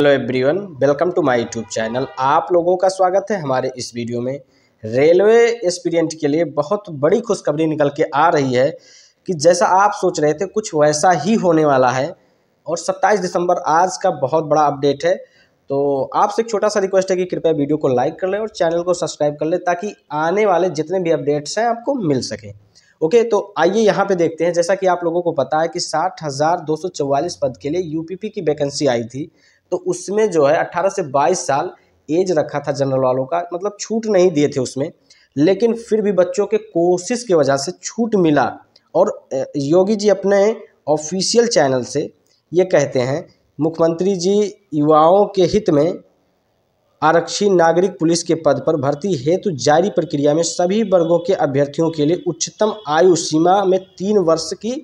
hello everyone welcome to my YouTube channel आप लोगों का स्वागत है हमारे इस वीडियो में रेलवे एक्सपीरियंट के लिए बहुत बड़ी खुशखबरी निकल के आ रही है कि जैसा आप सोच रहे थे कुछ वैसा ही होने वाला है और 27 दिसंबर आज का बहुत बड़ा अपडेट है तो आपसे एक छोटा सा रिक्वेस्ट है कि कृपया वीडियो को लाइक कर लें और चैनल को सब्सक्राइब कर लें ताकि आने वाले जितने भी अपडेट्स हैं आपको मिल सकें ओके okay, तो आइए यहाँ पे देखते हैं जैसा कि आप लोगों को पता है कि साठ हज़ार दो सौ चौवालीस पद के लिए यूपीपी की वैकेंसी आई थी तो उसमें जो है अट्ठारह से बाईस साल एज रखा था जनरल वालों का मतलब छूट नहीं दिए थे उसमें लेकिन फिर भी बच्चों के कोशिश की वजह से छूट मिला और योगी जी अपने ऑफिशियल चैनल से ये कहते हैं मुख्यमंत्री जी युवाओं के हित में आरक्षी नागरिक पुलिस के पद पर भर्ती हेतु जारी प्रक्रिया में सभी वर्गों के अभ्यर्थियों के लिए उच्चतम आयु सीमा में तीन वर्ष की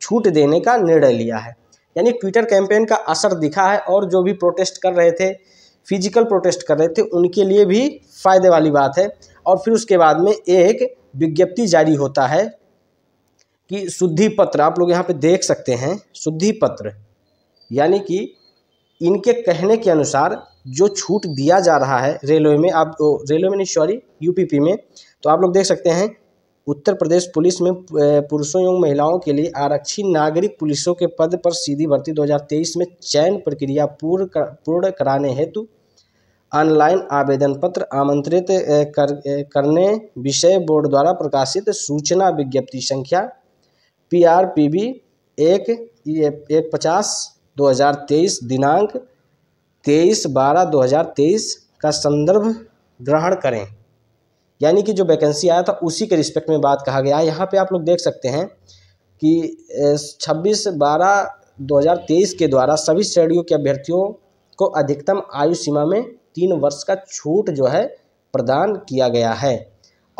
छूट देने का निर्णय लिया है यानी ट्विटर कैंपेन का असर दिखा है और जो भी प्रोटेस्ट कर रहे थे फिजिकल प्रोटेस्ट कर रहे थे उनके लिए भी फ़ायदे वाली बात है और फिर उसके बाद में एक विज्ञप्ति जारी होता है कि शुद्धि पत्र आप लोग यहाँ पे देख सकते हैं शुद्धि पत्र यानी कि इनके कहने के अनुसार जो छूट दिया जा रहा है रेलवे में आप रेलवे में नहीं सॉरी यूपीपी में तो आप लोग देख सकते हैं उत्तर प्रदेश पुलिस में पुरुषों एवं महिलाओं के लिए आरक्षी नागरिक पुलिसों के पद पर सीधी भर्ती 2023 में चयन प्रक्रिया पूर्ण कर, पूर्ण कराने हेतु ऑनलाइन आवेदन पत्र आमंत्रित कर, करने विषय बोर्ड द्वारा प्रकाशित सूचना विज्ञप्ति संख्या पी आर पी बी एक एक पचास दो हज़ार तेईस दिनांक तेईस बारह दो हज़ार तेईस का संदर्भ ग्रहण करें यानी कि जो वैकेंसी आया था उसी के रिस्पेक्ट में बात कहा गया है यहाँ पर आप लोग देख सकते हैं कि छब्बीस बारह दो के द्वारा सभी श्रेणियों के अभ्यर्थियों को अधिकतम आयु सीमा में तीन वर्ष का छूट जो है प्रदान किया गया है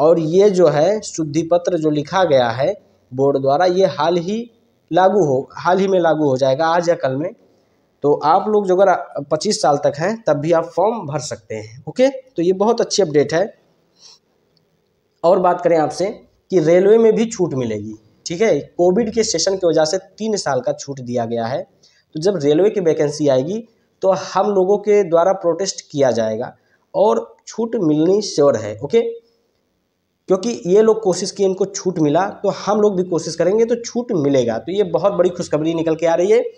और ये जो है शुद्धि पत्र जो लिखा गया है बोर्ड द्वारा ये हाल ही लागू हो हाल ही में लागू हो जाएगा आज या कल में तो आप लोग जो अगर 25 साल तक हैं तब भी आप फॉर्म भर सकते हैं ओके तो ये बहुत अच्छी अपडेट है और बात करें आपसे कि रेलवे में भी छूट मिलेगी ठीक है कोविड के सेशन की वजह से तीन साल का छूट दिया गया है तो जब रेलवे की वैकेंसी आएगी तो हम लोगों के द्वारा प्रोटेस्ट किया जाएगा और छूट मिलनी श्योर है ओके क्योंकि ये लोग कोशिश किए इनको छूट मिला तो हम लोग भी कोशिश करेंगे तो छूट मिलेगा तो ये बहुत बड़ी खुशखबरी निकल के आ रही है